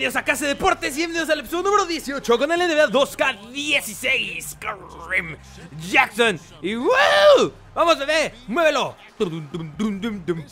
bienvenidos a Casa de Deportes, bienvenidos al episodio número 18 con el NBA 2K16 Karim Jackson y ¡wow! Vamos bebé, muévelo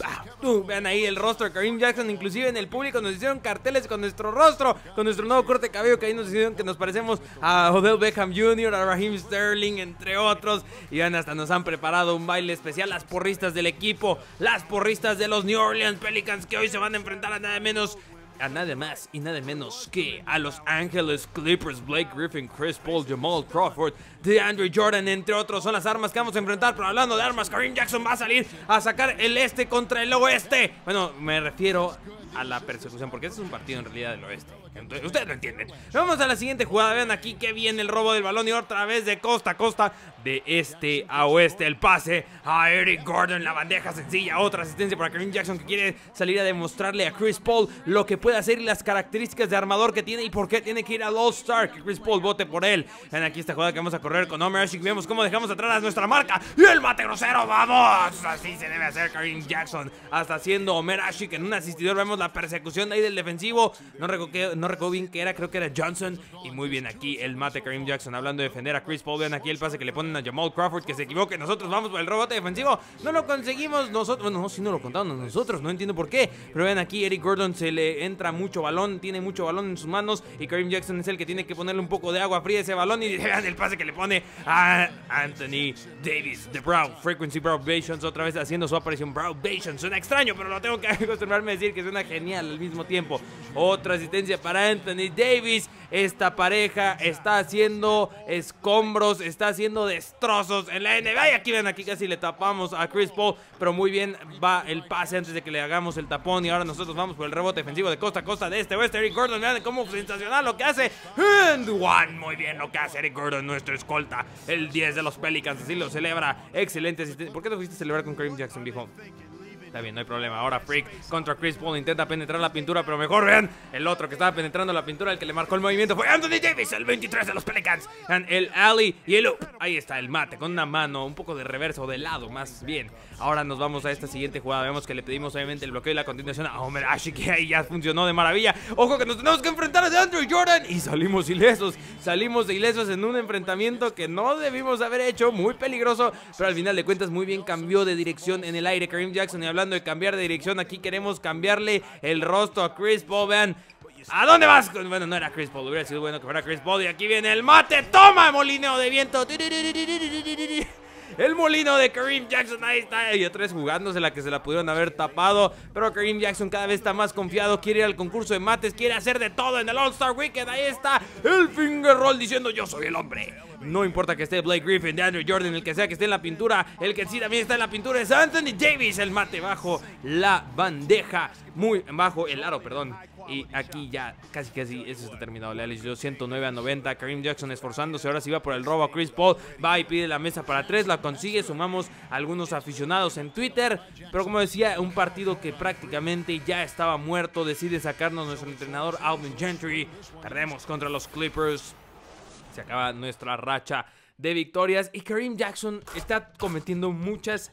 ah, Vean ahí el rostro de Karim Jackson, inclusive en el público nos hicieron carteles con nuestro rostro Con nuestro nuevo corte de cabello que ahí nos hicieron que nos parecemos a Odell Beckham Jr., a Raheem Sterling, entre otros Y vean, hasta nos han preparado un baile especial las porristas del equipo Las porristas de los New Orleans Pelicans que hoy se van a enfrentar a nada menos a nada más y nada menos que a Los Angeles Clippers, Blake Griffin, Chris Paul, Jamal Crawford, DeAndre Jordan, entre otros, son las armas que vamos a enfrentar. Pero hablando de armas, Karim Jackson va a salir a sacar el este contra el oeste. Bueno, me refiero a la persecución, porque este es un partido en realidad del oeste. Entonces, ustedes lo entienden. Vamos a la siguiente jugada. Vean aquí que viene el robo del balón y otra vez de costa a costa, de este a oeste. El pase a Eric Gordon, la bandeja sencilla. Otra asistencia para Kareem Jackson que quiere salir a demostrarle a Chris Paul lo que puede hacer y las características de armador que tiene y por qué tiene que ir al All-Star. Que Chris Paul vote por él. Vean aquí esta jugada que vamos a correr con Omer Ashik. Vemos cómo dejamos atrás nuestra marca y el mate grosero. ¡Vamos! Así se debe hacer Kareem Jackson. Hasta haciendo Omer Ashik en un asistidor. Vemos la persecución ahí del defensivo. No recuerdo, no bien que era, creo que era Johnson. Y muy bien aquí el mate Kareem Jackson hablando de defender a Chris Paul. Vean aquí el pase que le ponen a Jamal Crawford que se equivoque. Nosotros vamos por el robot defensivo. No lo conseguimos nosotros. Bueno, no, si no lo contamos nosotros. No entiendo por qué. Pero vean aquí, Eric Gordon se le entra mucho balón. Tiene mucho balón en sus manos. Y Karim Jackson es el que tiene que ponerle un poco de agua fría a ese balón. Y vean el pase que le pone a Anthony Davis. The Brown. Frequency Brown otra vez haciendo su aparición. Brown Vations. Suena extraño, pero lo tengo que acostumbrarme a decir que suena genial al mismo tiempo. Otra asistencia para Anthony Davis. Esta pareja está haciendo escombros, está haciendo destrozos en la NBA. Y aquí ven, aquí casi le tapamos a Chris Paul, pero muy bien va el pase antes de que le hagamos el tapón. Y ahora nosotros vamos por el rebote defensivo de costa a costa de este oeste. Eric Gordon, vean cómo sensacional lo que hace. And one, muy bien lo que hace Eric Gordon, nuestro escolta, el 10 de los Pelicans. Así lo celebra, excelente asistencia. ¿Por qué tuviste fuiste celebrar con Kareem Jackson, dijo? Está bien, no hay problema. Ahora Freak contra Chris Paul intenta penetrar la pintura, pero mejor vean el otro que estaba penetrando la pintura, el que le marcó el movimiento fue Anthony Davis, el 23 de los Pelicans. El ali y el up. Ahí está el mate con una mano, un poco de reverso, de lado más bien. Ahora nos vamos a esta siguiente jugada. Vemos que le pedimos obviamente el bloqueo y la continuación a Homer Ashi que ahí ya funcionó de maravilla. Ojo que nos tenemos que enfrentar a Andrew Jordan y salimos ilesos. Salimos ilesos en un enfrentamiento que no debimos haber hecho, muy peligroso, pero al final de cuentas muy bien cambió de dirección en el aire. Kareem Jackson y hablando de cambiar de dirección, aquí queremos cambiarle el rostro a Chris Paul, ¿A dónde vas? Bueno, no era Chris Paul, hubiera sido bueno que fuera Chris Paul. Y aquí viene el mate. ¡Toma, molineo de viento! El molino de Kareem Jackson, ahí está. Y otra jugándose la que se la pudieron haber tapado. Pero Kareem Jackson cada vez está más confiado. Quiere ir al concurso de mates, quiere hacer de todo en el All-Star Weekend. Ahí está el finger roll diciendo: Yo soy el hombre. No importa que esté Blake Griffin, de Jordan, el que sea que esté en la pintura, el que sí también está en la pintura es Anthony Davis. El mate bajo la bandeja, muy bajo el aro, perdón. Y aquí ya casi casi eso está terminado. Le dio 109 a 90. Karim Jackson esforzándose. Ahora se va por el robo a Chris Paul. Va y pide la mesa para tres. La consigue. Sumamos algunos aficionados en Twitter. Pero como decía, un partido que prácticamente ya estaba muerto. Decide sacarnos nuestro entrenador Alvin Gentry. Perdemos contra los Clippers. Se acaba nuestra racha de victorias. Y Karim Jackson está cometiendo muchas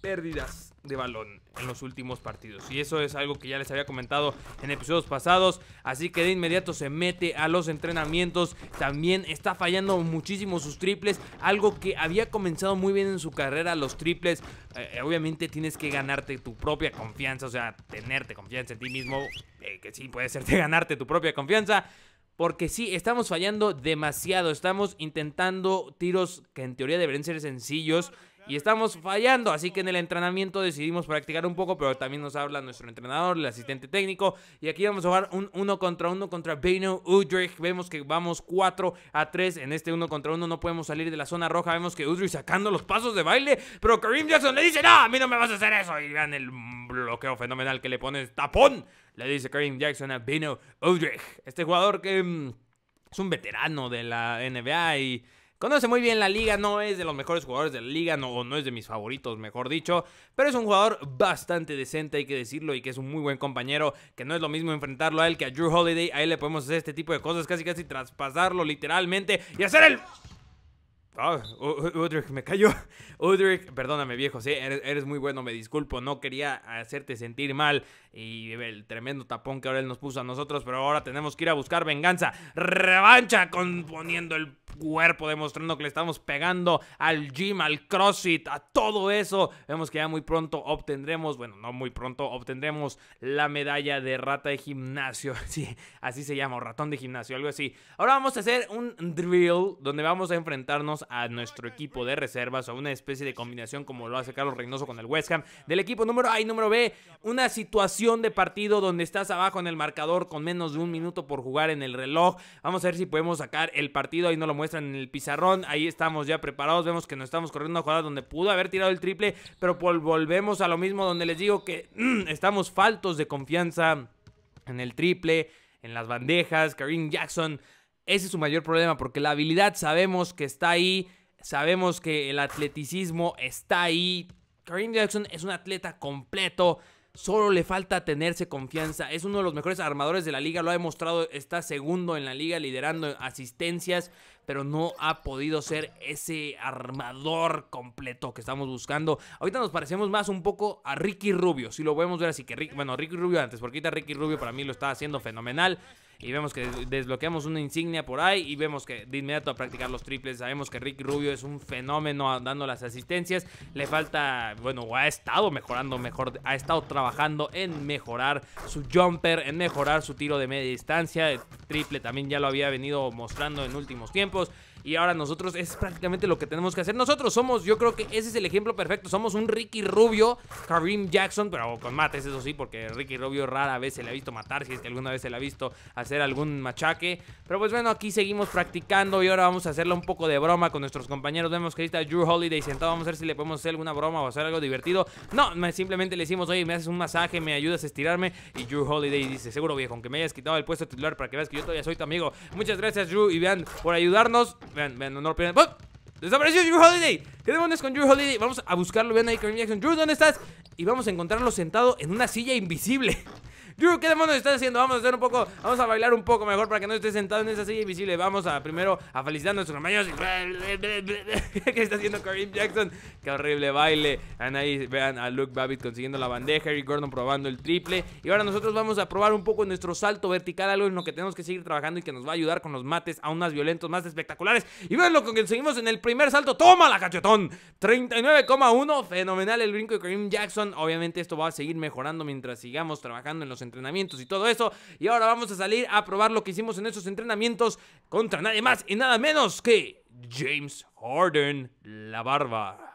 pérdidas de balón en los últimos partidos. Y eso es algo que ya les había comentado en episodios pasados. Así que de inmediato se mete a los entrenamientos. También está fallando muchísimo sus triples. Algo que había comenzado muy bien en su carrera, los triples. Eh, eh, obviamente tienes que ganarte tu propia confianza. O sea, tenerte confianza en ti mismo. Eh, que sí, puede de ganarte tu propia confianza. Porque sí, estamos fallando demasiado. Estamos intentando tiros que en teoría deberían ser sencillos y estamos fallando. Así que en el entrenamiento decidimos practicar un poco, pero también nos habla nuestro entrenador, el asistente técnico. Y aquí vamos a jugar un uno contra uno contra Beno Udrich. Vemos que vamos 4 a 3 en este uno contra uno. No podemos salir de la zona roja. Vemos que Udrich sacando los pasos de baile, pero Karim Jackson le dice: No, a mí no me vas a hacer eso. Y vean el bloqueo fenomenal que le pone tapón. Le dice Karim Jackson a Beno Udrich. Este jugador que. Mm, es un veterano de la NBA y Conoce muy bien la liga, no es de los mejores jugadores de la liga, no, no es de mis favoritos, mejor dicho, pero es un jugador bastante decente, hay que decirlo, y que es un muy buen compañero, que no es lo mismo enfrentarlo a él que a Drew Holiday, a él le podemos hacer este tipo de cosas, casi casi traspasarlo literalmente y hacer el... Ah, me cayó. Udric, perdóname, viejo, sí, eres, muy bueno, me disculpo, no quería hacerte sentir mal. Y el tremendo tapón que ahora él nos puso a nosotros, pero ahora tenemos que ir a buscar venganza. Revancha, componiendo el cuerpo, demostrando que le estamos pegando al gym, al crossfit, a todo eso. Vemos que ya muy pronto obtendremos, bueno, no muy pronto, obtendremos la medalla de rata de gimnasio. Sí, así se llama, o ratón de gimnasio, algo así. Ahora vamos a hacer un drill donde vamos a enfrentarnos a nuestro equipo de reservas o una especie de combinación como lo hace Carlos Reynoso con el West Ham del equipo número A y número B. Una situación de partido donde estás abajo en el marcador con menos de un minuto por jugar en el reloj. Vamos a ver si podemos sacar el partido. Ahí no lo muestran en el pizarrón. Ahí estamos ya preparados. Vemos que nos estamos corriendo una jugada donde pudo haber tirado el triple, pero volvemos a lo mismo donde les digo que mm, estamos faltos de confianza en el triple, en las bandejas. Karim Jackson ese es su mayor problema, porque la habilidad sabemos que está ahí, sabemos que el atleticismo está ahí. Karim Jackson es un atleta completo, solo le falta tenerse confianza. Es uno de los mejores armadores de la liga, lo ha demostrado, está segundo en la liga liderando asistencias, pero no ha podido ser ese armador completo que estamos buscando. Ahorita nos parecemos más un poco a Ricky Rubio, si lo podemos ver así que, bueno, Ricky Rubio antes, porque Ricky Rubio para mí lo está haciendo fenomenal y vemos que desbloqueamos una insignia por ahí y vemos que de inmediato a practicar los triples. Sabemos que Rick Rubio es un fenómeno dando las asistencias. Le falta, bueno, ha estado mejorando mejor, ha estado trabajando en mejorar su jumper, en mejorar su tiro de media distancia. El triple también ya lo había venido mostrando en últimos tiempos. Y ahora nosotros es prácticamente lo que tenemos que hacer. Nosotros somos, yo creo que ese es el ejemplo perfecto. Somos un Ricky Rubio, Karim Jackson, pero con mates, eso sí, porque Ricky Rubio rara vez se le ha visto matar, si es que alguna vez se le ha visto hacer algún machaque. Pero pues bueno, aquí seguimos practicando y ahora vamos a hacerle un poco de broma con nuestros compañeros. Vemos que ahí está Drew Holiday sentado. Vamos a ver si le podemos hacer alguna broma o hacer algo divertido. No, simplemente le decimos, oye, me haces un masaje, me ayudas a estirarme. Y Drew Holiday dice, seguro viejo, aunque me hayas quitado el puesto titular para que veas que yo todavía soy tu amigo. Muchas gracias, Drew y vean por ayudarnos vean, vean, no lo pierdan. ¡Oh! ¡Desapareció Drew Holiday! ¿Qué demonios con Drew Holiday? Vamos a buscarlo, vean ahí mi Jackson. Drew, ¿dónde estás? Y vamos a encontrarlo sentado en una silla invisible. ¿qué demonios estás haciendo? Vamos a hacer un poco, vamos a bailar un poco mejor para que no esté sentado en esa silla invisible. Vamos a primero a felicitar a nuestros hermanos. ¿Qué está haciendo Karim Jackson? Qué horrible baile. Ahí vean a Luke Babbitt consiguiendo la bandeja, Eric Gordon probando el triple. Y ahora nosotros vamos a probar un poco nuestro salto vertical, algo en lo que tenemos que seguir trabajando y que nos va a ayudar con los mates A más violentos, más espectaculares. Y vean lo que conseguimos en el primer salto. ¡Toma la cachetón! 39,1. Fenomenal el brinco de Karim Jackson. Obviamente esto va a seguir mejorando mientras sigamos trabajando en los entrenamientos y todo eso. Y ahora vamos a salir a probar lo que hicimos en esos entrenamientos contra nadie más y nada menos que James Harden, la barba.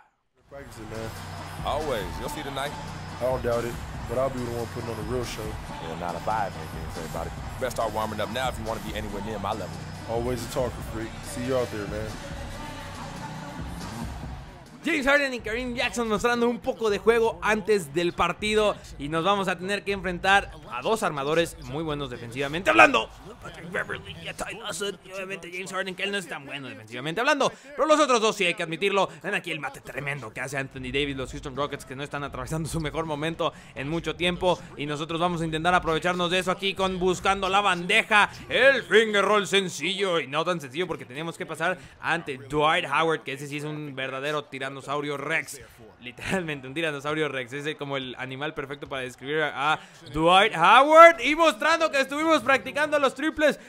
James Harden y Kareem Jackson mostrando un poco de juego antes del partido y nos vamos a tener que enfrentar a dos armadores muy buenos defensivamente hablando. obviamente James Harden, que él no es tan bueno defensivamente hablando. Pero los otros dos sí hay que admitirlo. Ven aquí el mate tremendo que hace Anthony Davis, los Houston Rockets, que no están atravesando su mejor momento en mucho tiempo. Y nosotros vamos a intentar aprovecharnos de eso aquí con buscando la bandeja. El finger roll sencillo y no tan sencillo porque tenemos que pasar ante Dwight Howard, que ese sí es un verdadero tiranosaurio rex. Literalmente un tiranosaurio rex. Ese es como el animal perfecto para describir a Dwight Howard. Howard y mostrando que estuvimos practicando los triples.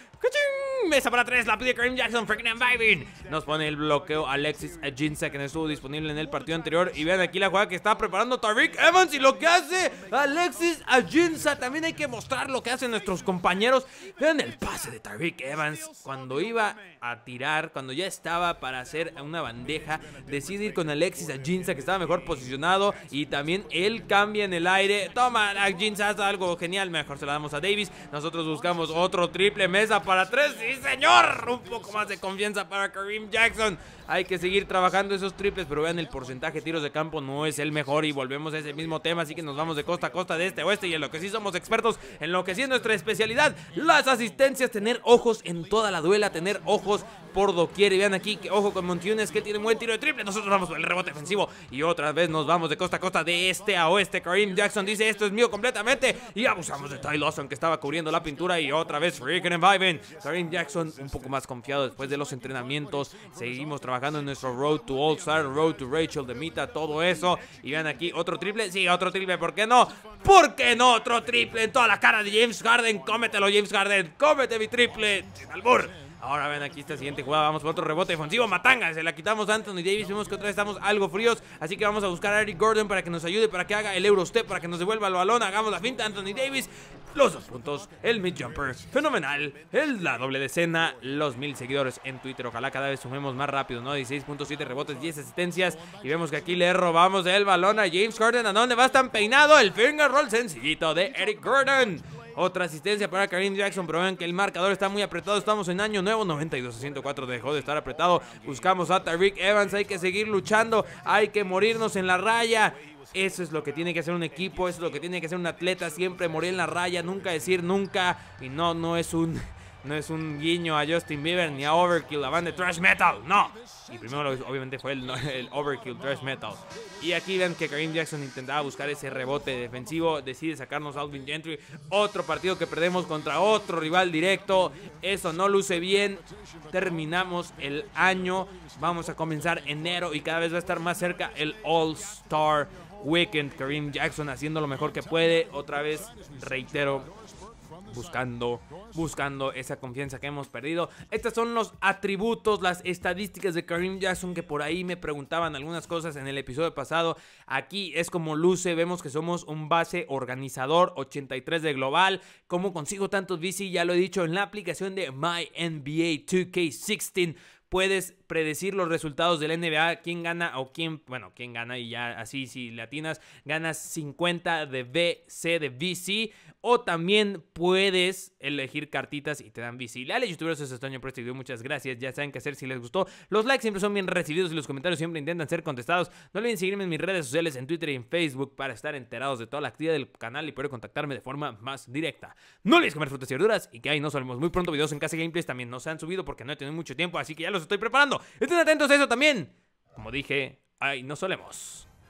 Mesa para tres, la pide Karim Jackson, freaking and Nos pone el bloqueo Alexis Ajinsa, que no estuvo disponible en el partido anterior. Y vean aquí la jugada que está preparando Tariq Evans y lo que hace Alexis Ajinsa. También hay que mostrar lo que hacen nuestros compañeros. Vean el pase de Tariq Evans cuando iba a tirar, cuando ya estaba para hacer una bandeja. Decide ir con Alexis Ajinsa, que estaba mejor posicionado. Y también él cambia en el aire. Toma, Ajinsa, haz algo genial. Mejor se la damos a Davis. Nosotros buscamos otro triple mesa para tres señor. Un poco más de confianza para Kareem Jackson. Hay que seguir trabajando esos triples, pero vean el porcentaje de tiros de campo no es el mejor y volvemos a ese mismo tema, así que nos vamos de costa a costa de este a oeste y en lo que sí somos expertos, en lo que sí es nuestra especialidad, las asistencias, tener ojos en toda la duela, tener ojos por doquier y vean aquí que ojo con Montiunes que tiene un buen tiro de triple, nosotros vamos por el rebote defensivo y otra vez nos vamos de costa a costa de este a oeste, Kareem Jackson dice esto es mío completamente y abusamos de Ty Lawson que estaba cubriendo la pintura y otra vez freaking and vibing, Kareem Jackson Jackson un poco más confiado después de los entrenamientos. Seguimos trabajando en nuestro Road to All Star, Road to Rachel, de Mita, todo eso. Y vean aquí, otro triple. Sí, otro triple, ¿por qué no? ¿Por qué no? Otro triple en toda la cara de James Harden. Cómetelo, James Harden. Cómete mi triple. albur. Ahora ven aquí esta siguiente jugada. Vamos por otro rebote defensivo. Matanga. Se la quitamos a Anthony Davis. Vemos que otra vez estamos algo fríos. Así que vamos a buscar a Eric Gordon para que nos ayude, para que haga el Eurostep, para que nos devuelva el balón. Hagamos la finta. Anthony Davis. Los dos puntos. El mid jumper. Fenomenal. El, la doble decena. Los mil seguidores en Twitter. Ojalá cada vez sumemos más rápido, ¿no? 16.7 rebotes, 10 asistencias. Y vemos que aquí le robamos el balón a James Gordon. ¿A dónde va? Tan peinado. El finger roll sencillito de Eric Gordon. Otra asistencia para Karim Jackson, pero vean que el marcador está muy apretado. Estamos en año nuevo, 92 104 dejó de estar apretado. Buscamos a Tariq Evans, hay que seguir luchando, hay que morirnos en la raya. Eso es lo que tiene que hacer un equipo, eso es lo que tiene que hacer un atleta, siempre morir en la raya, nunca decir nunca. Y no, no es un no es un guiño a Justin Bieber ni a Overkill, la banda de Trash Metal, no. Y primero, obviamente, fue el, Overkill Thrash Metal. Y aquí ven que Kareem Jackson intentaba buscar ese rebote defensivo, decide sacarnos Alvin Gentry. Otro partido que perdemos contra otro rival directo. Eso no luce bien. Terminamos el año, vamos a comenzar enero y cada vez va a estar más cerca el All-Star Weekend. Kareem Jackson haciendo lo mejor que puede. Otra vez, reitero, buscando, buscando esa confianza que hemos perdido. Estos son los atributos, las estadísticas de Karim Jackson que por ahí me preguntaban algunas cosas en el episodio pasado. Aquí es como luce, vemos que somos un base organizador, 83 de global. ¿Cómo consigo tantos bici? Ya lo he dicho en la aplicación de My NBA 2K16 puedes predecir los resultados del NBA, quién gana o quién, bueno, quién gana y ya así si latinas ganas 50 de BC de VC o también puedes elegir cartitas y te dan VC. Dale youtubers, eso año por este muchas gracias, ya saben qué hacer si les gustó. Los likes siempre son bien recibidos y los comentarios siempre intentan ser contestados. No olviden seguirme en mis redes sociales, en Twitter y en Facebook para estar enterados de toda la actividad del canal y poder contactarme de forma más directa. No olvides comer frutas y verduras y que ahí nos vemos muy pronto videos en casa gameplays también no se han subido porque no he tenido mucho tiempo, así que ya estoy preparando. Estén atentos a eso también. Como dije, ahí no solemos.